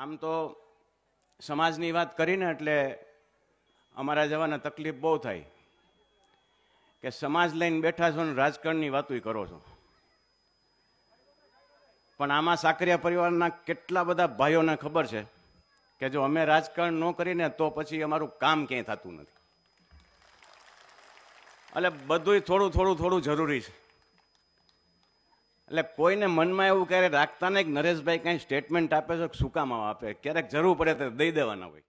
આમ તો સમાજની વાત કરીને એટલે અમારા જવાને તકલીફ બહુ થાય કે સમાજ લઈને બેઠા છો ને રાજકારણની વાતો કરો છો પણ આમાં સાકરિયા પરિવારના કેટલા બધા ભાઈઓને ખબર છે કે જો અમે રાજકારણ ન કરીને તો પછી અમારું કામ ક્યાંય થતું નથી એટલે બધુંય થોડું થોડું થોડું જરૂરી છે એટલે કોઈને મનમાં એવું ક્યારે રાખતા નહીં કે નરેશભાઈ કાંઈ સ્ટેટમેન્ટ આપે છે શું કામ આપે ક્યારેક જરૂર પડે ત્યારે દઈ દેવાના હોય